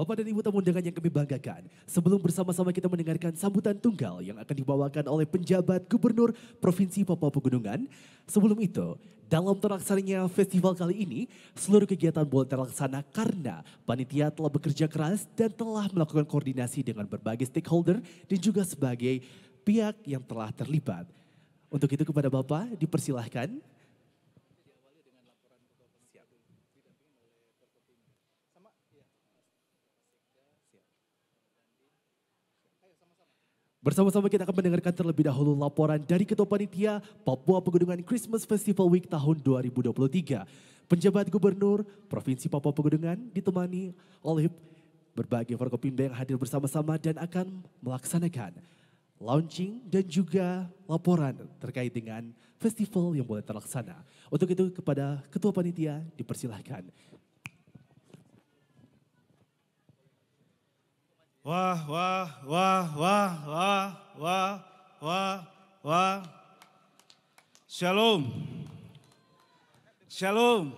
Bapak dan Ibu tamu undangan yang kami banggakan, sebelum bersama-sama kita mendengarkan sambutan tunggal yang akan dibawakan oleh penjabat Gubernur Provinsi Papua Pegunungan, sebelum itu, dalam terlaksananya festival kali ini, seluruh kegiatan boleh terlaksana karena panitia telah bekerja keras dan telah melakukan koordinasi dengan berbagai stakeholder dan juga sebagai pihak yang telah terlibat. Untuk itu kepada Bapak dipersilahkan Bersama-sama kita akan mendengarkan terlebih dahulu laporan dari Ketua Panitia Papua Pegunungan Christmas Festival Week tahun 2023. Penjabat Gubernur Provinsi Papua Pegunungan ditemani oleh berbagai forkopimda yang hadir bersama-sama dan akan melaksanakan launching dan juga laporan terkait dengan festival yang boleh terlaksana. Untuk itu kepada Ketua Panitia dipersilahkan. wah, wah, wah, wah, wah, wah, wah, wah. Shalom. Shalom.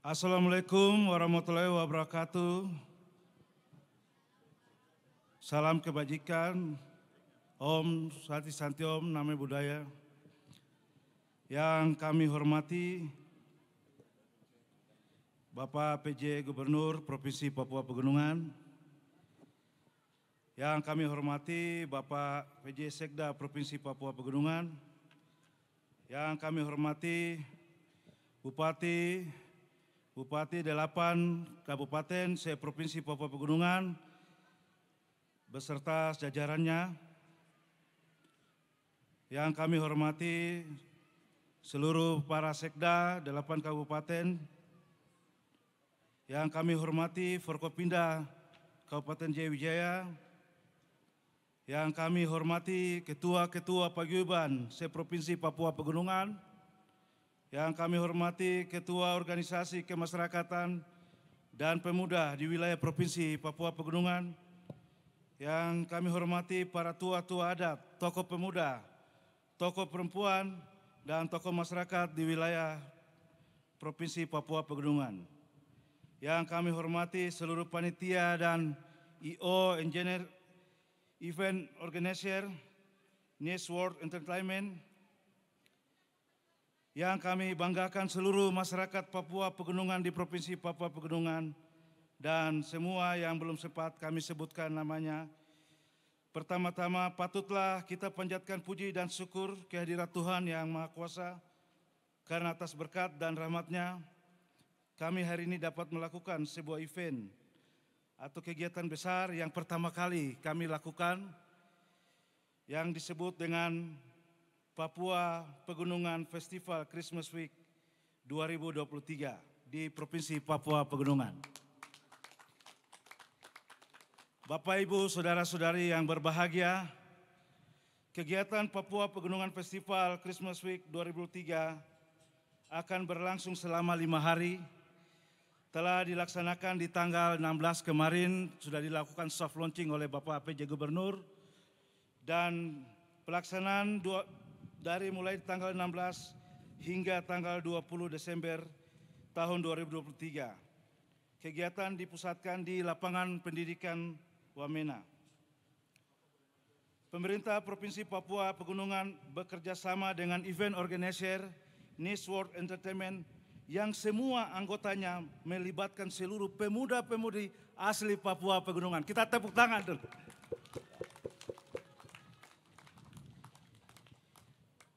Assalamualaikum warahmatullahi wabarakatuh. Salam kebajikan, Om Santi Santi Om, namai Budaya. Yang kami hormati, Bapak PJ Gubernur Provinsi Papua Pegunungan, yang kami hormati Bapak PJ Sekda Provinsi Papua Pegunungan, yang kami hormati Bupati Bupati delapan Kabupaten se-Provinsi Papua Pegunungan, beserta jajarannya, yang kami hormati seluruh para sekda delapan kabupaten yang kami hormati Forkopinda Kabupaten Jayawijaya, yang kami hormati Ketua-Ketua Paguyuban seprovinsi Papua Pegunungan, yang kami hormati Ketua Organisasi Kemasyarakatan dan Pemuda di wilayah Provinsi Papua Pegunungan, yang kami hormati para tua-tua adat, tokoh pemuda, tokoh perempuan, dan tokoh masyarakat di wilayah Provinsi Papua Pegunungan. Yang kami hormati seluruh panitia dan IO Engineer Event Organizer News World Entertainment. Yang kami banggakan seluruh masyarakat Papua Pegunungan di Provinsi Papua Pegunungan dan semua yang belum sempat kami sebutkan namanya. Pertama-tama patutlah kita panjatkan puji dan syukur kehadirat Tuhan yang Maha Kuasa karena atas berkat dan rahmatnya nya kami hari ini dapat melakukan sebuah event atau kegiatan besar yang pertama kali kami lakukan yang disebut dengan Papua Pegunungan Festival Christmas Week 2023 di Provinsi Papua Pegunungan. Bapak Ibu, saudara-saudari yang berbahagia, kegiatan Papua Pegunungan Festival Christmas Week 2003 akan berlangsung selama lima hari telah dilaksanakan di tanggal 16 kemarin sudah dilakukan soft launching oleh Bapak PJ Gubernur dan pelaksanaan dua, dari mulai tanggal 16 hingga tanggal 20 Desember tahun 2023. Kegiatan dipusatkan di lapangan pendidikan Wamena. Pemerintah Provinsi Papua Pegunungan bekerjasama dengan event organizer Nice World Entertainment yang semua anggotanya melibatkan seluruh pemuda-pemudi asli Papua Pegunungan. Kita tepuk tangan dulu.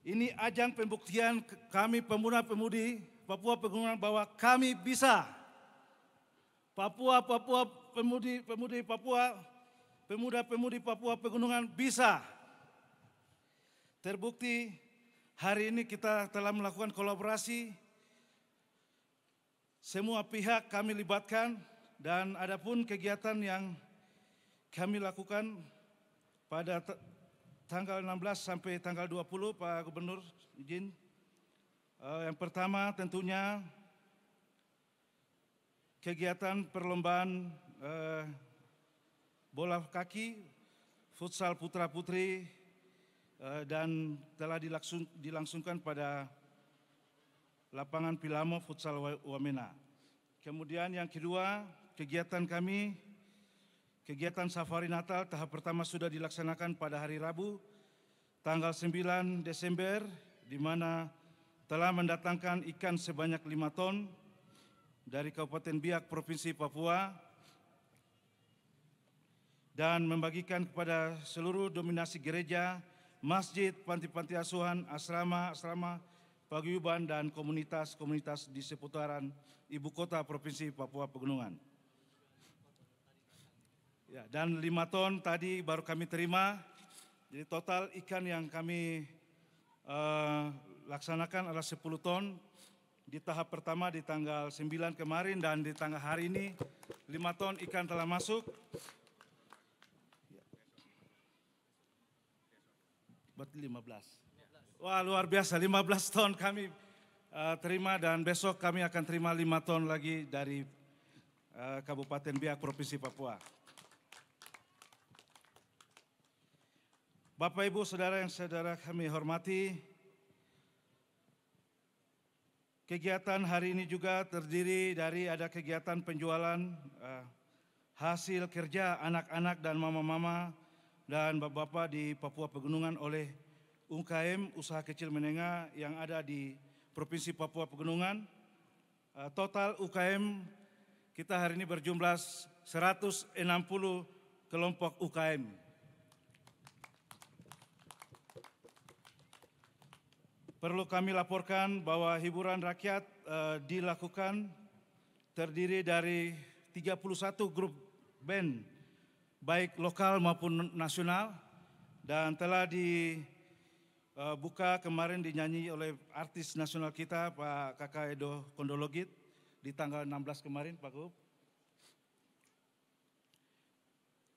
Ini ajang pembuktian kami pemuda-pemudi Papua Pegunungan bahwa kami bisa. Papua, Papua, pemudi, pemudi Papua, pemuda-pemudi Papua Pegunungan bisa. Terbukti hari ini kita telah melakukan kolaborasi semua pihak kami libatkan dan ada pun kegiatan yang kami lakukan pada tanggal 16 sampai tanggal 20 Pak Gubernur izin. Uh, yang pertama tentunya kegiatan perlombaan uh, bola kaki, futsal putra putri uh, dan telah dilangsung, dilangsungkan pada lapangan Pilamo Futsal Wamena. Kemudian yang kedua, kegiatan kami, kegiatan Safari Natal tahap pertama sudah dilaksanakan pada hari Rabu, tanggal 9 Desember, di mana telah mendatangkan ikan sebanyak 5 ton dari Kabupaten Biak, Provinsi Papua, dan membagikan kepada seluruh dominasi gereja, masjid, panti-panti asuhan, asrama-asrama, paguyuban dan komunitas-komunitas di seputaran ibu kota Provinsi Papua Pegunungan. Ya, dan lima ton tadi baru kami terima. Jadi total ikan yang kami uh, laksanakan adalah 10 ton di tahap pertama di tanggal 9 kemarin dan di tanggal hari ini lima ton ikan telah masuk. Berarti 15. Wah luar biasa, 15 ton kami uh, terima dan besok kami akan terima 5 ton lagi dari uh, Kabupaten Biak, Provinsi Papua. Bapak Ibu Saudara yang saudara kami hormati, kegiatan hari ini juga terdiri dari ada kegiatan penjualan uh, hasil kerja anak-anak dan mama-mama dan bapak-bapak di Papua Pegunungan oleh UMKM usaha kecil menengah yang ada di Provinsi Papua Pegunungan. Eh, total UKM kita hari ini berjumlah 160 kelompok UKM. Perlu kami laporkan bahwa hiburan rakyat uh, dilakukan terdiri dari 31 grup band baik lokal maupun nasional dan telah di Eh, buka kemarin dinyanyi oleh artis nasional kita Pak Kakak Edo Kondologit di tanggal 16 kemarin Pak Gub.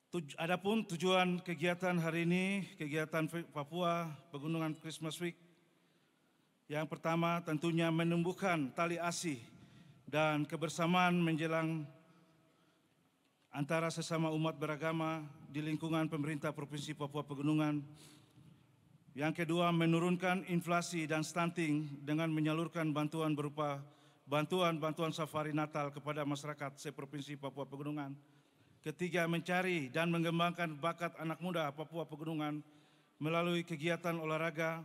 Tuj Adapun tujuan kegiatan hari ini, kegiatan Papua Pegunungan Christmas Week yang pertama tentunya menumbuhkan tali asih dan kebersamaan menjelang antara sesama umat beragama di lingkungan pemerintah Provinsi Papua Pegunungan yang kedua, menurunkan inflasi dan stunting dengan menyalurkan bantuan berupa bantuan-bantuan safari Natal kepada masyarakat seprovinsi Papua Pegunungan. Ketiga, mencari dan mengembangkan bakat anak muda Papua Pegunungan melalui kegiatan olahraga,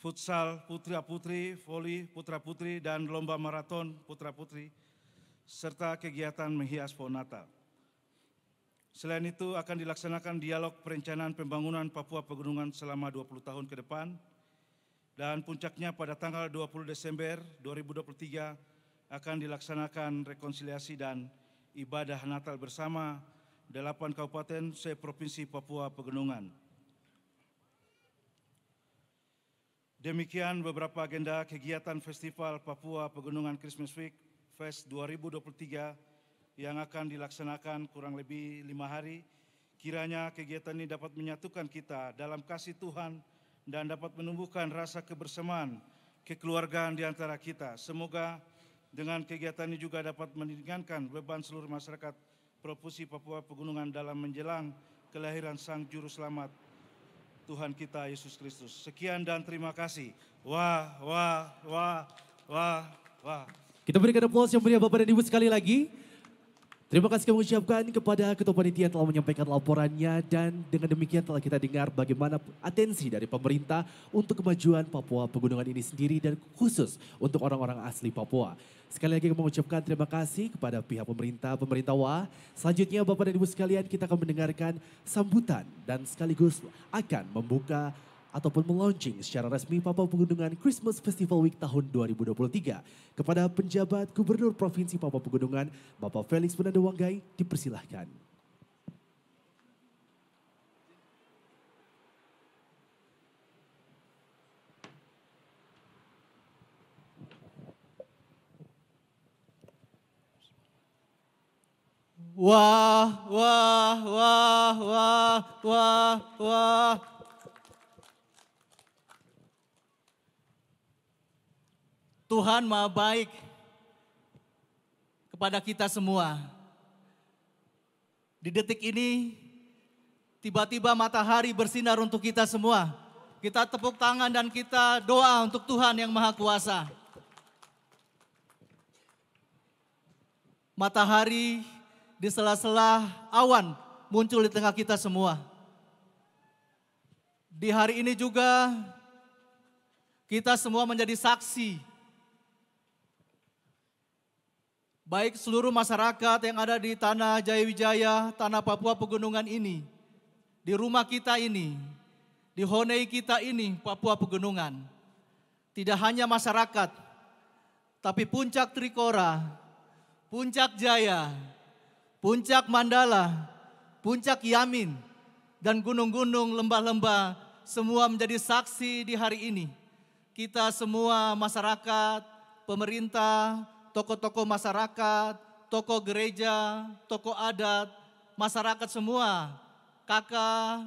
futsal putra-putri, voli putra-putri, dan lomba maraton putra-putri, serta kegiatan menghias pohon Natal. Selain itu akan dilaksanakan dialog perencanaan pembangunan Papua Pegunungan selama 20 tahun ke depan dan puncaknya pada tanggal 20 Desember 2023 akan dilaksanakan rekonsiliasi dan ibadah Natal bersama delapan kabupaten se-provinsi Papua Pegunungan. Demikian beberapa agenda kegiatan Festival Papua Pegunungan Christmas Week Fest 2023 yang akan dilaksanakan kurang lebih lima hari. Kiranya kegiatan ini dapat menyatukan kita dalam kasih Tuhan dan dapat menumbuhkan rasa kebersamaan, kekeluargaan di antara kita. Semoga dengan kegiatan ini juga dapat meringankan beban seluruh masyarakat Provinsi Papua Pegunungan dalam menjelang kelahiran Sang Juru Selamat Tuhan kita Yesus Kristus. Sekian dan terima kasih. Wah, wah, wah, wah, wah. Kita berikan aplaus yang meriah Bapak dan Ibu sekali lagi. Terima kasih kami ucapkan kepada Ketua Panitia telah menyampaikan laporannya dan dengan demikian telah kita dengar bagaimana atensi dari pemerintah untuk kemajuan Papua Pegunungan ini sendiri dan khusus untuk orang-orang asli Papua. Sekali lagi kami ucapkan terima kasih kepada pihak pemerintah, pemerintah Wah. Selanjutnya Bapak dan Ibu sekalian kita akan mendengarkan sambutan dan sekaligus akan membuka ataupun meluncing secara resmi Papua Pegunungan Christmas Festival Week tahun 2023 kepada penjabat Gubernur Provinsi Papua Pegunungan Bapak Felix Benando Wanggai dipersilahkan. Wah, wah, wah, wah, wah, wah, Tuhan maha baik kepada kita semua. Di detik ini, tiba-tiba matahari bersinar untuk kita semua. Kita tepuk tangan dan kita doa untuk Tuhan yang Maha Kuasa. Matahari di sela-sela awan muncul di tengah kita semua. Di hari ini juga kita semua menjadi saksi baik seluruh masyarakat yang ada di tanah Jayawijaya, tanah Papua Pegunungan ini, di rumah kita ini, di Honei kita ini, Papua Pegunungan. Tidak hanya masyarakat, tapi puncak Trikora, puncak Jaya, puncak Mandala, puncak Yamin, dan gunung-gunung lembah-lembah semua menjadi saksi di hari ini. Kita semua masyarakat, pemerintah, tokoh-tokoh masyarakat, tokoh gereja, tokoh adat, masyarakat semua, kakak,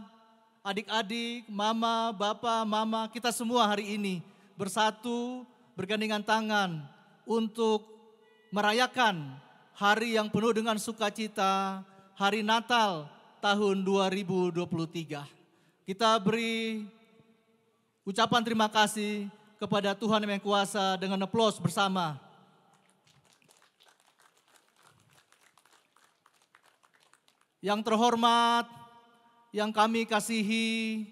adik-adik, mama, bapak, mama, kita semua hari ini bersatu, bergandengan tangan untuk merayakan hari yang penuh dengan sukacita, hari Natal tahun 2023. Kita beri ucapan terima kasih kepada Tuhan yang kuasa dengan aplaus bersama. yang terhormat, yang kami kasihi,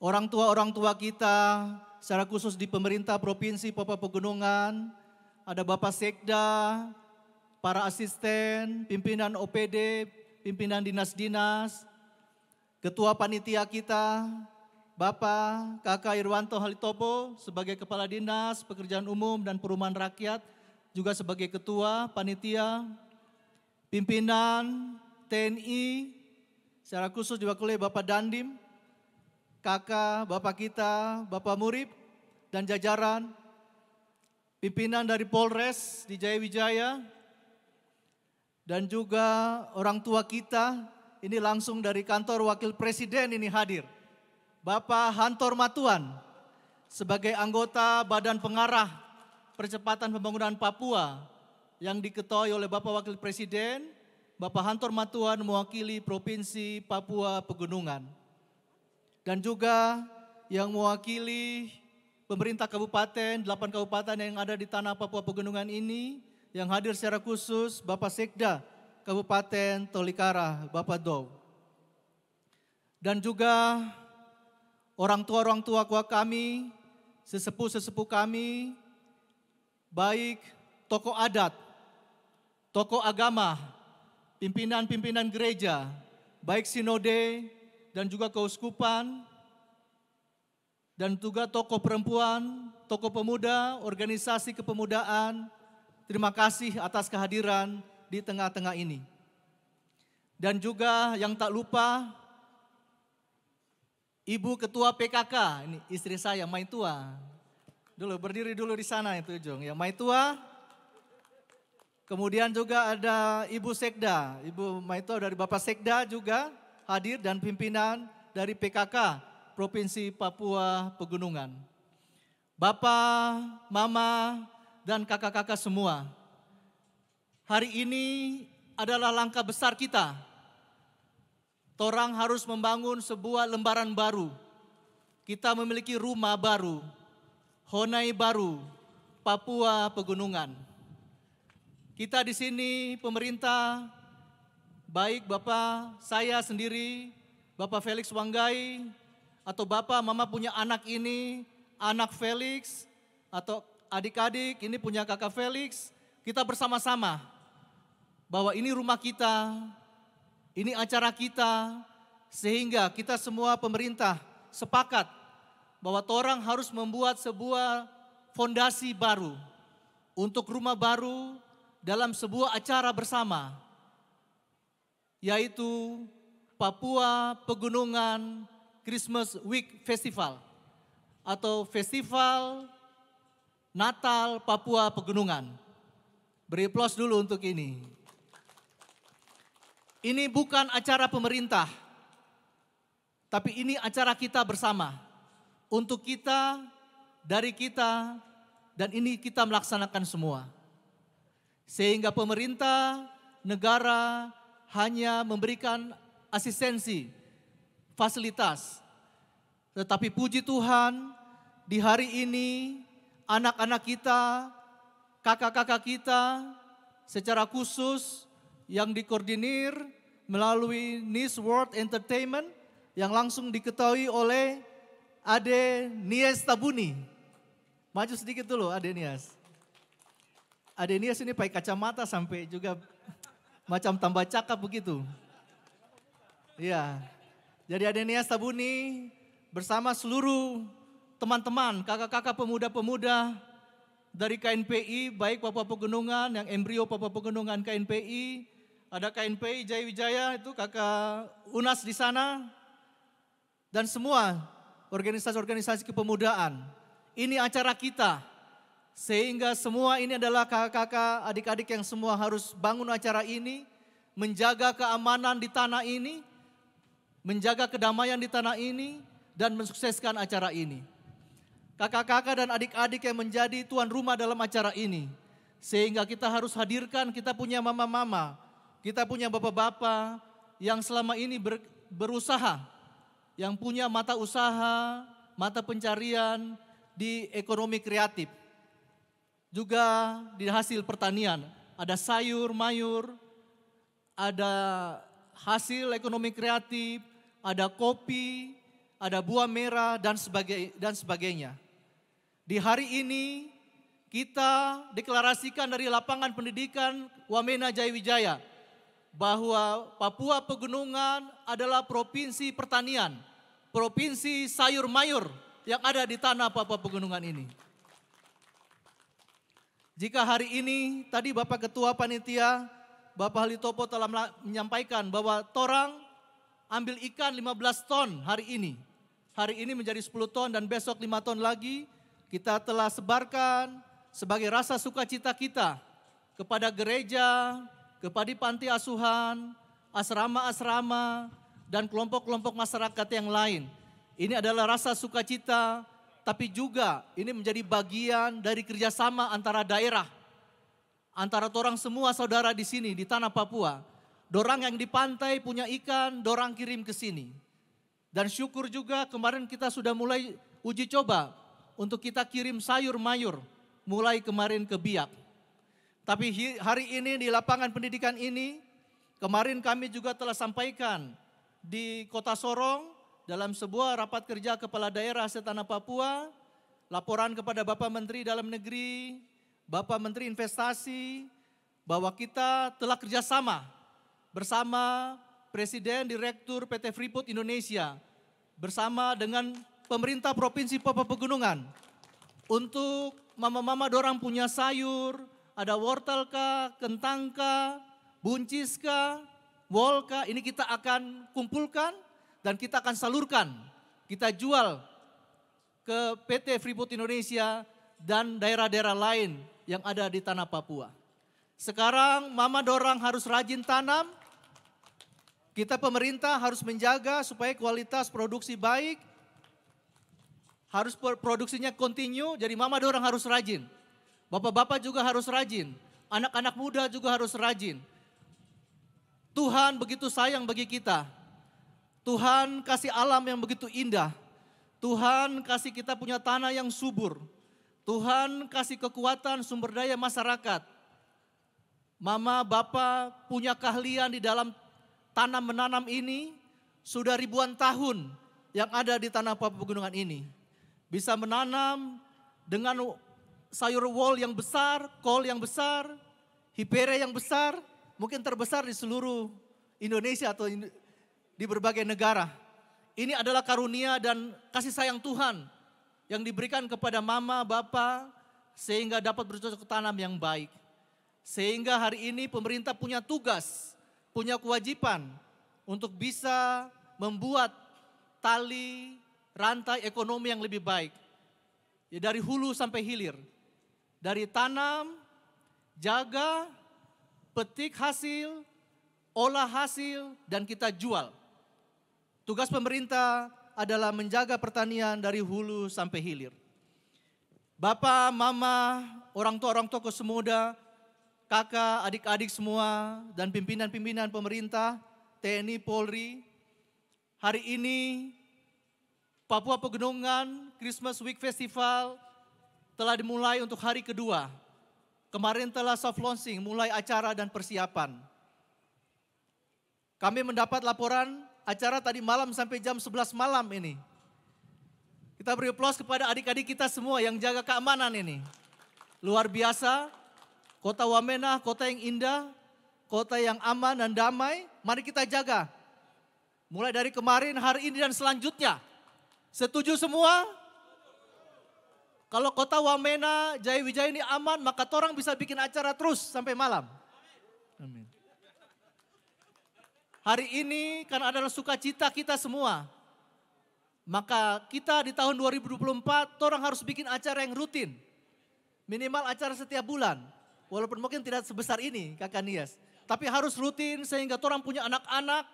orang tua-orang tua kita, secara khusus di pemerintah Provinsi Papua Pegunungan, ada Bapak Sekda, para asisten, pimpinan OPD, pimpinan dinas-dinas, ketua panitia kita, Bapak Kakak Irwanto Halitopo sebagai Kepala Dinas Pekerjaan Umum dan Perumahan Rakyat, juga sebagai Ketua Panitia pimpinan TNI, secara khusus diwakili Bapak Dandim, kakak, Bapak kita, Bapak Murib, dan jajaran, pimpinan dari Polres di Jayawijaya dan juga orang tua kita, ini langsung dari kantor Wakil Presiden ini hadir. Bapak Hantor Matuan, sebagai anggota Badan Pengarah Percepatan Pembangunan Papua, yang diketuai oleh Bapak Wakil Presiden, Bapak Hantor Matuan mewakili Provinsi Papua Pegunungan. Dan juga yang mewakili pemerintah kabupaten, delapan kabupaten yang ada di tanah Papua Pegunungan ini, yang hadir secara khusus Bapak Sekda Kabupaten Tolikara, Bapak Dow. Dan juga orang tua-orang tua kami, sesepuh-sesepuh kami, baik tokoh adat tokoh agama, pimpinan-pimpinan gereja, baik sinode dan juga keuskupan, dan juga tokoh perempuan, tokoh pemuda, organisasi kepemudaan. Terima kasih atas kehadiran di tengah-tengah ini. Dan juga yang tak lupa, Ibu Ketua PKK, ini istri saya, Mai Tua. Dulu berdiri dulu di sana itu Jong, ya Mai Tua. Kemudian juga ada Ibu Sekda, Ibu Maito dari Bapak Sekda juga hadir dan pimpinan dari PKK Provinsi Papua Pegunungan. Bapak, Mama, dan kakak-kakak semua. Hari ini adalah langkah besar kita. Torang harus membangun sebuah lembaran baru. Kita memiliki rumah baru, Honai baru, Papua Pegunungan. Kita di sini, pemerintah, baik Bapak, saya sendiri, Bapak Felix Wanggai, atau Bapak, Mama punya anak ini, anak Felix, atau adik-adik ini punya kakak Felix, kita bersama-sama bahwa ini rumah kita, ini acara kita, sehingga kita semua pemerintah sepakat bahwa orang harus membuat sebuah fondasi baru untuk rumah baru dalam sebuah acara bersama, yaitu Papua Pegunungan Christmas Week Festival atau Festival Natal Papua Pegunungan. Beri plus dulu untuk ini. Ini bukan acara pemerintah, tapi ini acara kita bersama. Untuk kita, dari kita, dan ini kita melaksanakan semua. Sehingga pemerintah, negara hanya memberikan asistensi, fasilitas. Tetapi puji Tuhan, di hari ini anak-anak kita, kakak-kakak kita secara khusus yang dikoordinir melalui Nice World Entertainment yang langsung diketahui oleh Ade Nies Tabuni. Maju sedikit dulu Ade Nies. Adenius ini pakai kacamata sampai juga macam tambah cakap begitu. Iya. Jadi Adenius Tabuni bersama seluruh teman-teman, kakak-kakak pemuda-pemuda dari KNPI, baik Papua Pegunungan, yang embrio Papua Pegunungan KNPI, ada KNPI Jaya Wijaya itu kakak Unas di sana, dan semua organisasi-organisasi kepemudaan. Ini acara kita sehingga semua ini adalah kakak-kakak, adik-adik yang semua harus bangun acara ini, menjaga keamanan di tanah ini, menjaga kedamaian di tanah ini, dan mensukseskan acara ini. Kakak-kakak dan adik-adik yang menjadi tuan rumah dalam acara ini, sehingga kita harus hadirkan, kita punya mama-mama, kita punya bapak-bapak yang selama ini ber, berusaha, yang punya mata usaha, mata pencarian di ekonomi kreatif juga di hasil pertanian. Ada sayur, mayur, ada hasil ekonomi kreatif, ada kopi, ada buah merah dan sebagai dan sebagainya. Di hari ini kita deklarasikan dari lapangan pendidikan Wamena Jaya bahwa Papua Pegunungan adalah provinsi pertanian, provinsi sayur mayur yang ada di tanah Papua Pegunungan ini. Jika hari ini tadi Bapak Ketua Panitia, Bapak Halitopo telah menyampaikan bahwa torang ambil ikan 15 ton hari ini. Hari ini menjadi 10 ton dan besok 5 ton lagi kita telah sebarkan sebagai rasa sukacita kita kepada gereja, kepada panti asuhan, asrama-asrama, dan kelompok-kelompok masyarakat yang lain. Ini adalah rasa sukacita tapi juga ini menjadi bagian dari kerjasama antara daerah. Antara orang semua saudara di sini, di tanah Papua. Dorang yang di pantai punya ikan, dorang kirim ke sini. Dan syukur juga kemarin kita sudah mulai uji coba untuk kita kirim sayur mayur mulai kemarin ke Biak. Tapi hari ini di lapangan pendidikan ini, kemarin kami juga telah sampaikan di Kota Sorong dalam sebuah rapat kerja kepala daerah setanah Papua, laporan kepada Bapak Menteri Dalam Negeri, Bapak Menteri Investasi, bahwa kita telah kerjasama bersama Presiden Direktur PT Freeport Indonesia, bersama dengan pemerintah Provinsi Papua Pegunungan, untuk mama-mama dorang punya sayur, ada wortel kah, kentang kah, buncis kah, wol kah, ini kita akan kumpulkan, dan kita akan salurkan. Kita jual ke PT Freeport Indonesia dan daerah-daerah lain yang ada di tanah Papua. Sekarang mama dorang harus rajin tanam. Kita pemerintah harus menjaga supaya kualitas produksi baik. Harus produksinya kontinu. jadi mama dorang harus rajin. Bapak-bapak juga harus rajin. Anak-anak muda juga harus rajin. Tuhan begitu sayang bagi kita. Tuhan kasih alam yang begitu indah. Tuhan kasih kita punya tanah yang subur. Tuhan kasih kekuatan sumber daya masyarakat. Mama, Bapak punya keahlian di dalam tanam menanam ini sudah ribuan tahun yang ada di tanah Papua Pegunungan ini. Bisa menanam dengan sayur wol yang besar, kol yang besar, hipere yang besar, mungkin terbesar di seluruh Indonesia atau di berbagai negara. Ini adalah karunia dan kasih sayang Tuhan yang diberikan kepada mama, bapak, sehingga dapat bercocok tanam yang baik. Sehingga hari ini pemerintah punya tugas, punya kewajiban untuk bisa membuat tali rantai ekonomi yang lebih baik. Ya, dari hulu sampai hilir. Dari tanam, jaga, petik hasil, olah hasil, dan kita jual. Tugas pemerintah adalah menjaga pertanian dari hulu sampai hilir. Bapak, mama, orang tua-orang tua semuda, kakak, adik-adik semua, dan pimpinan-pimpinan pemerintah, TNI, Polri, hari ini Papua Pegunungan Christmas Week Festival telah dimulai untuk hari kedua. Kemarin telah soft launching, mulai acara dan persiapan. Kami mendapat laporan acara tadi malam sampai jam 11 malam ini. Kita beri aplaus kepada adik-adik kita semua yang jaga keamanan ini. Luar biasa, kota Wamena, kota yang indah, kota yang aman dan damai. Mari kita jaga. Mulai dari kemarin, hari ini, dan selanjutnya. Setuju semua? Kalau kota Wamena, Jaya Wijaya ini aman, maka orang bisa bikin acara terus sampai malam. hari ini karena adalah sukacita kita semua. Maka kita di tahun 2024 orang harus bikin acara yang rutin. Minimal acara setiap bulan. Walaupun mungkin tidak sebesar ini kakak Nias. Tapi harus rutin sehingga orang punya anak-anak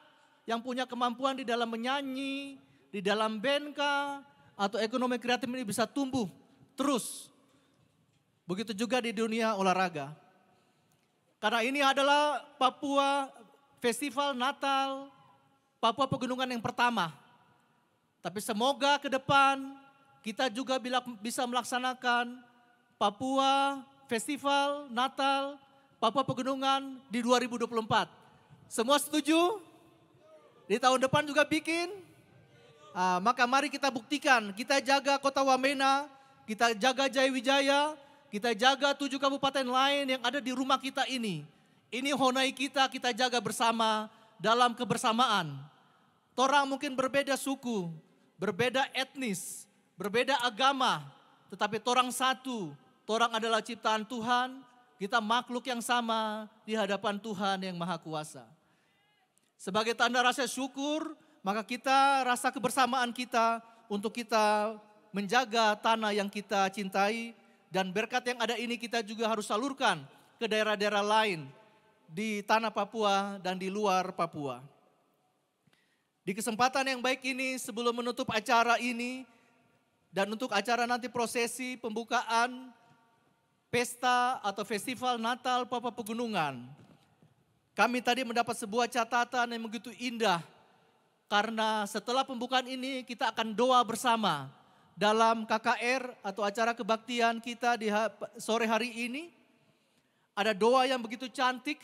yang punya kemampuan di dalam menyanyi, di dalam benka, atau ekonomi kreatif ini bisa tumbuh terus. Begitu juga di dunia olahraga. Karena ini adalah Papua festival Natal Papua Pegunungan yang pertama. Tapi semoga ke depan kita juga bisa melaksanakan Papua Festival Natal Papua Pegunungan di 2024. Semua setuju? Di tahun depan juga bikin? Ah, maka mari kita buktikan, kita jaga kota Wamena, kita jaga Jaya Wijaya, kita jaga tujuh kabupaten lain yang ada di rumah kita ini ini honai kita, kita jaga bersama dalam kebersamaan. Torang mungkin berbeda suku, berbeda etnis, berbeda agama, tetapi orang satu. orang adalah ciptaan Tuhan, kita makhluk yang sama di hadapan Tuhan yang Maha Kuasa. Sebagai tanda rasa syukur, maka kita rasa kebersamaan kita untuk kita menjaga tanah yang kita cintai dan berkat yang ada ini kita juga harus salurkan ke daerah-daerah lain di tanah Papua dan di luar Papua. Di kesempatan yang baik ini sebelum menutup acara ini dan untuk acara nanti prosesi pembukaan pesta atau festival Natal Papua Pegunungan. Kami tadi mendapat sebuah catatan yang begitu indah karena setelah pembukaan ini kita akan doa bersama dalam KKR atau acara kebaktian kita di sore hari ini. Ada doa yang begitu cantik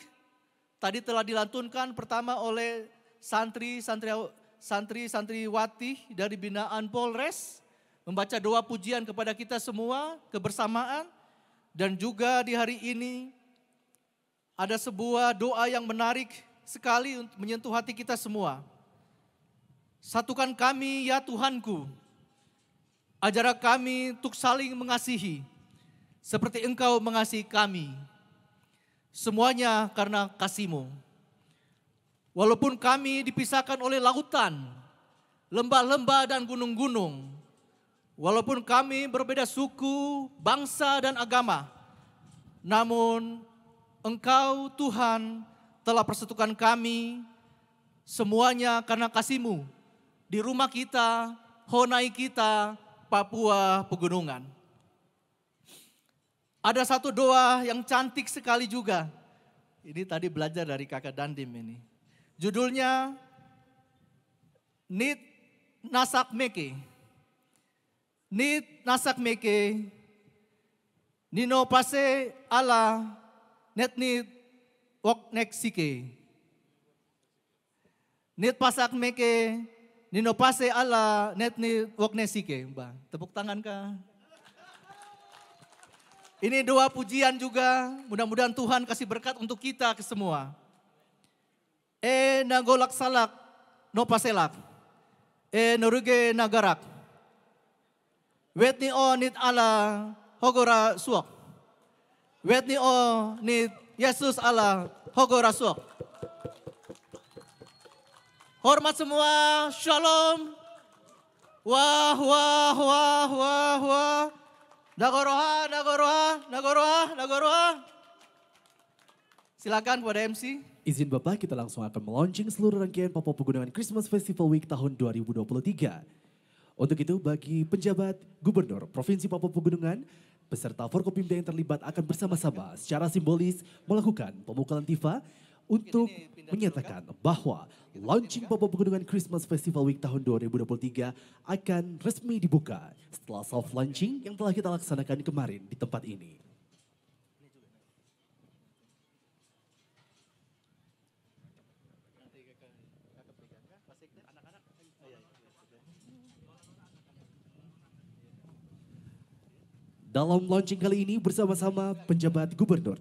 Tadi telah dilantunkan pertama oleh santri, santri, santri, santriwati dari binaan Polres. Membaca doa pujian kepada kita semua, kebersamaan. Dan juga di hari ini ada sebuah doa yang menarik sekali untuk menyentuh hati kita semua. Satukan kami ya Tuhanku. Ajara kami untuk saling mengasihi. Seperti engkau mengasihi kami. Semuanya karena kasihmu. Walaupun kami dipisahkan oleh lautan, lembah-lembah dan gunung-gunung, walaupun kami berbeda suku, bangsa dan agama, namun Engkau Tuhan telah persetukan kami semuanya karena kasihmu di rumah kita, honai kita, Papua Pegunungan. Ada satu doa yang cantik sekali juga. Ini tadi belajar dari kakak Dandim ini. Judulnya Nit Nasak Meke. Nit Nasak Meke. Nino Pase Ala Net Nit Wok Nek Sike. Nit Pasak Meke. Nino Pase Ala Net Nit Wok Nek Sike. Tepuk tangan kah? Ini doa pujian juga, mudah-mudahan Tuhan kasih berkat untuk kita ke semua. E nagolak salak, no paselak. E noruge nagarak. Wetni o nit ala hogora suok. Wetni o nit Yesus ala hogora suok. Hormat semua, shalom. Wah, wah, wah, wah, wah. Nagoroha, Nagoroha, Nagoroha, Nagoroha. Silakan buat MC. Izin Bapak, kita langsung akan meluncing seluruh rangkaian Papua Pegunungan Christmas Festival Week tahun 2023. Untuk itu, bagi penjabat Gubernur Provinsi Papua Pegunungan, peserta Forkopimda yang terlibat akan bersama-sama secara simbolis melakukan pemukulan tifa untuk menyatakan bahwa gitu, gitu, launching gitu. pop-up Pegunungan Christmas Festival Week tahun 2023 akan resmi dibuka setelah soft launching yang telah kita laksanakan kemarin di tempat ini. Dalam launching kali ini bersama-sama penjabat gubernur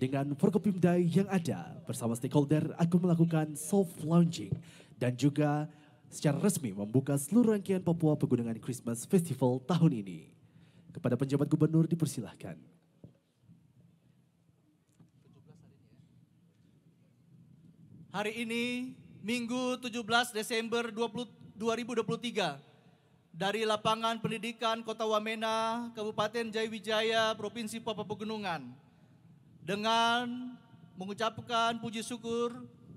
dengan Forkopimda yang ada bersama stakeholder akan melakukan soft launching dan juga secara resmi membuka seluruh rangkaian Papua Pegunungan Christmas Festival tahun ini. Kepada penjabat gubernur dipersilahkan. Hari ini Minggu 17 Desember 20, 2023 dari lapangan pendidikan Kota Wamena, Kabupaten Jayawijaya, Provinsi Papua Pegunungan dengan mengucapkan puji syukur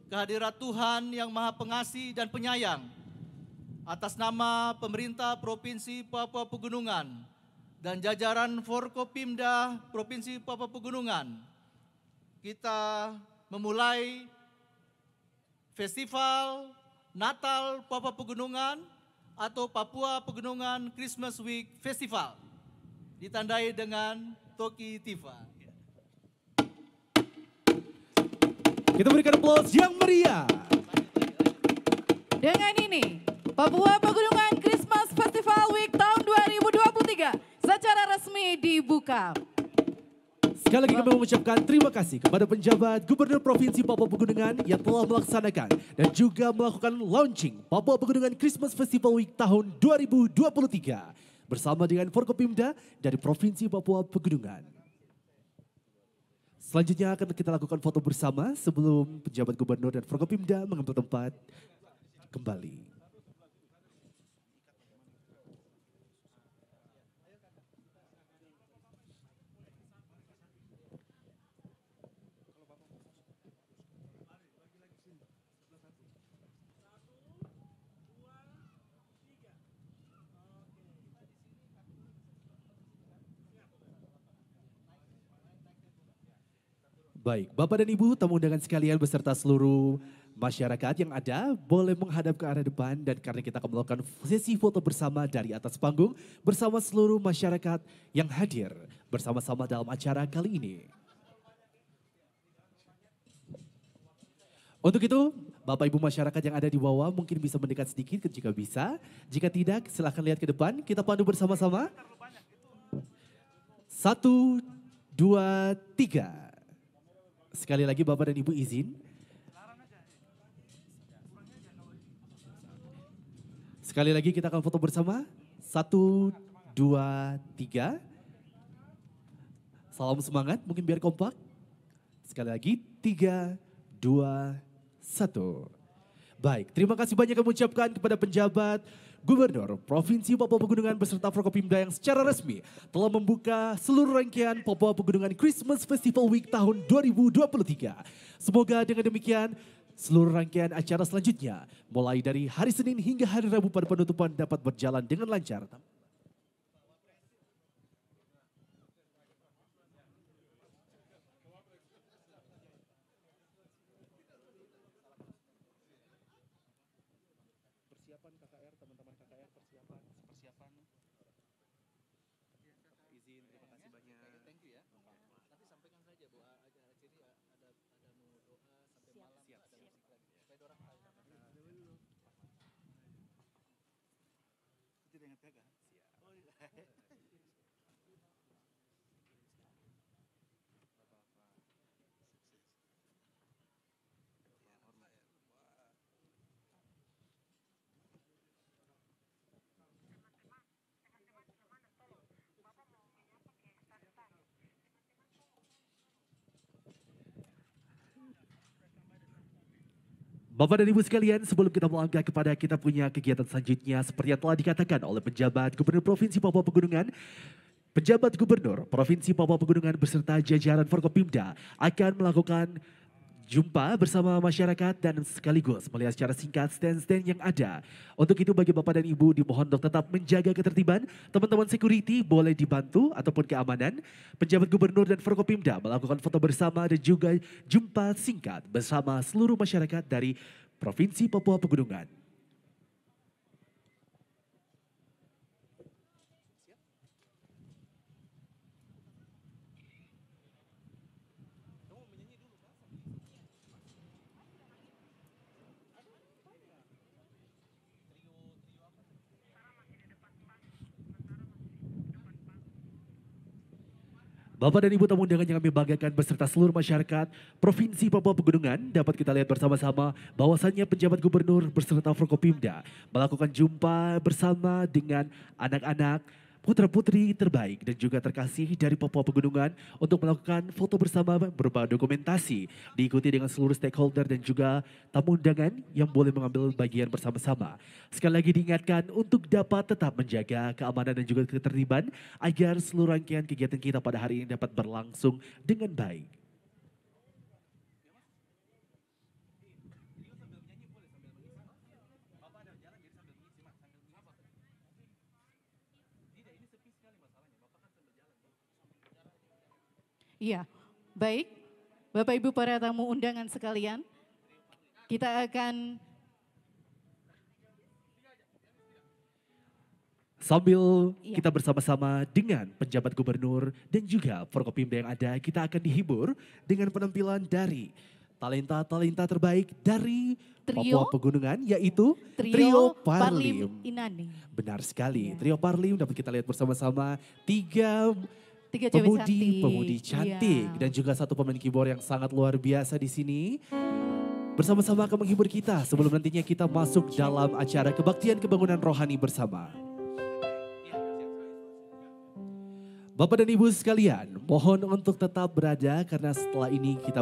kehadirat Tuhan yang Maha Pengasih dan Penyayang atas nama pemerintah Provinsi Papua Pegunungan dan jajaran Forkopimda Provinsi Papua Pegunungan. Kita memulai Festival Natal Papua Pegunungan atau Papua Pegunungan Christmas Week Festival ditandai dengan Toki Tifa. Kita berikan aplaus yang meriah. Dengan ini, Papua Pegunungan Christmas Festival Week tahun 2023 secara resmi dibuka. Sekali lagi kami mengucapkan terima kasih kepada penjabat Gubernur Provinsi Papua Pegunungan yang telah melaksanakan dan juga melakukan launching Papua Pegunungan Christmas Festival Week tahun 2023 bersama dengan Forkopimda dari Provinsi Papua Pegunungan. Selanjutnya akan kita lakukan foto bersama sebelum pejabat gubernur dan Forkopimda mengambil tempat kembali. Baik, Bapak dan Ibu, tamu undangan sekalian beserta seluruh masyarakat yang ada boleh menghadap ke arah depan dan karena kita akan melakukan sesi foto bersama dari atas panggung bersama seluruh masyarakat yang hadir bersama-sama dalam acara kali ini. Untuk itu, Bapak Ibu masyarakat yang ada di bawah mungkin bisa mendekat sedikit jika bisa. Jika tidak, silahkan lihat ke depan. Kita pandu bersama-sama. Satu, dua, tiga. Sekali lagi Bapak dan Ibu izin. Sekali lagi kita akan foto bersama. Satu, dua, tiga. Salam semangat, mungkin biar kompak. Sekali lagi, tiga, dua, satu. Baik, terima kasih banyak yang mengucapkan kepada penjabat, Gubernur Provinsi Papua Pegunungan beserta Prokopimda yang secara resmi telah membuka seluruh rangkaian Papua Pegunungan Christmas Festival Week tahun 2023. Semoga dengan demikian Seluruh rangkaian acara selanjutnya, mulai dari hari Senin hingga hari Rabu pada penutupan dapat berjalan dengan lancar 6 a 0 siap. Oh, Bapak dan Ibu sekalian, sebelum kita melangkah kepada kita punya kegiatan selanjutnya seperti yang telah dikatakan oleh Pejabat Gubernur Provinsi Papua Pegunungan, Pejabat Gubernur Provinsi Papua Pegunungan beserta jajaran Forkopimda akan melakukan Jumpa bersama masyarakat dan sekaligus melihat secara singkat stand-stand yang ada. Untuk itu bagi Bapak dan Ibu dimohon untuk tetap menjaga ketertiban. Teman-teman security boleh dibantu ataupun keamanan. Penjabat Gubernur dan Forkopimda melakukan foto bersama dan juga jumpa singkat bersama seluruh masyarakat dari Provinsi Papua Pegunungan. Bapak dan Ibu tamu undangan yang kami banggakan beserta seluruh masyarakat Provinsi Papua Pegunungan dapat kita lihat bersama-sama bahwasannya pejabat gubernur beserta Forkopimda melakukan jumpa bersama dengan anak-anak putra-putri terbaik dan juga terkasih dari Papua Pegunungan untuk melakukan foto bersama berupa dokumentasi diikuti dengan seluruh stakeholder dan juga tamu undangan yang boleh mengambil bagian bersama-sama. Sekali lagi diingatkan untuk dapat tetap menjaga keamanan dan juga ketertiban agar seluruh rangkaian kegiatan kita pada hari ini dapat berlangsung dengan baik. Iya, baik. Bapak Ibu para tamu undangan sekalian, kita akan Sambil iya. kita bersama-sama dengan penjabat gubernur dan juga Forkopimda yang ada, kita akan dihibur dengan penampilan dari talenta-talenta terbaik dari trio, Papua Pegunungan yaitu Trio, trio Parlim. Parlim Inani. Benar sekali, ya. Trio Parlim dapat kita lihat bersama-sama tiga Tiga cewek pemudi, cantik. Pemudi iya. cantik. Yeah. Dan juga satu pemain keyboard yang sangat luar biasa di sini. Bersama-sama akan menghibur kita sebelum nantinya kita masuk dalam acara kebaktian kebangunan rohani bersama. Bapak dan Ibu sekalian, mohon untuk tetap berada karena setelah ini kita